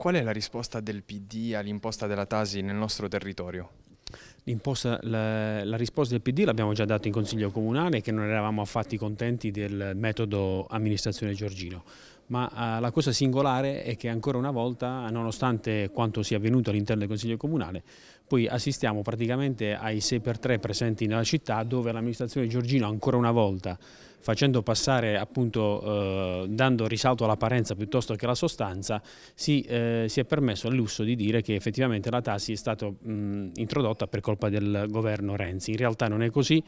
Qual è la risposta del PD all'imposta della Tasi nel nostro territorio? La, la, risposta del PD l'abbiamo già data in Consiglio Comunale che non eravamo affatto contenti del metodo amministrazione Giorgino ma eh, la cosa singolare è che ancora una volta, nonostante quanto sia avvenuto all'interno del Consiglio Comunale, poi assistiamo praticamente ai 6x3 presenti nella città dove l'amministrazione Giorgino ancora una volta facendo passare appunto eh, dando risalto all'apparenza piuttosto che alla sostanza si, eh, si è permesso il lusso di dire che effettivamente la TASI è stata mh, introdotta per colpa del governo Renzi in realtà non è così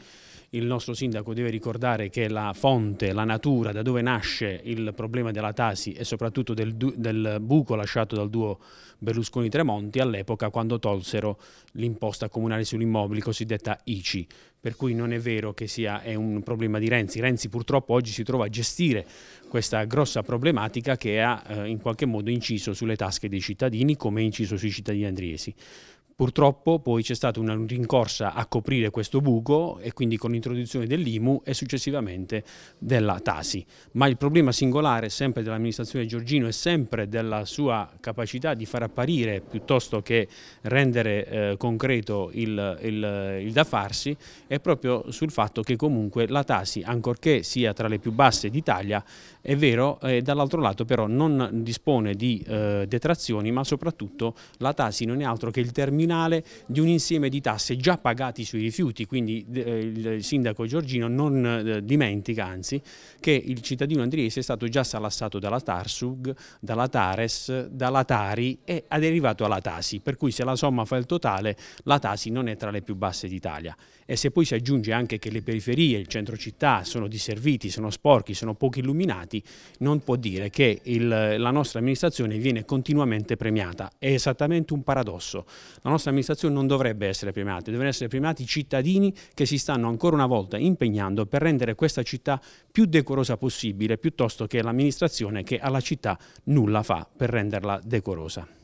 il nostro sindaco deve ricordare che la fonte, la natura da dove nasce il problema della Tasi e soprattutto del, del buco lasciato dal duo Berlusconi-Tremonti all'epoca quando tolsero l'imposta comunale sugli immobili cosiddetta ICI. Per cui non è vero che sia un problema di Renzi. Renzi purtroppo oggi si trova a gestire questa grossa problematica che ha eh, in qualche modo inciso sulle tasche dei cittadini come è inciso sui cittadini andriesi. Purtroppo poi c'è stata una rincorsa a coprire questo buco e quindi con l'introduzione dell'IMU e successivamente della Tasi. Ma il problema singolare sempre dell'amministrazione Giorgino e sempre della sua capacità di far apparire piuttosto che rendere eh, concreto il, il, il, da farsi è proprio sul fatto che comunque la Tasi, ancorché sia tra le più basse d'Italia, è vero, eh, dall'altro lato però non dispone di eh, detrazioni ma soprattutto la Tasi non è altro che il termine comunale di un insieme di tasse già pagati sui rifiuti, quindi eh, il sindaco Giorgino non eh, dimentica anzi che il cittadino andriese è stato già salassato dalla Tarsug, dalla Tares, dalla Tari e ha derivato alla Tasi, per cui se la somma fa il totale la Tasi non è tra le più basse d'Italia e se poi si aggiunge anche che le periferie, il centro città sono disserviti, sono sporchi, sono poco illuminati, non può dire che il, la nostra amministrazione viene continuamente premiata. È esattamente un paradosso. La nostra amministrazione non dovrebbe essere premiata, dovrebbero essere primati i cittadini che si stanno ancora una volta impegnando per rendere questa città più decorosa possibile, piuttosto che l'amministrazione che alla città nulla fa per renderla decorosa.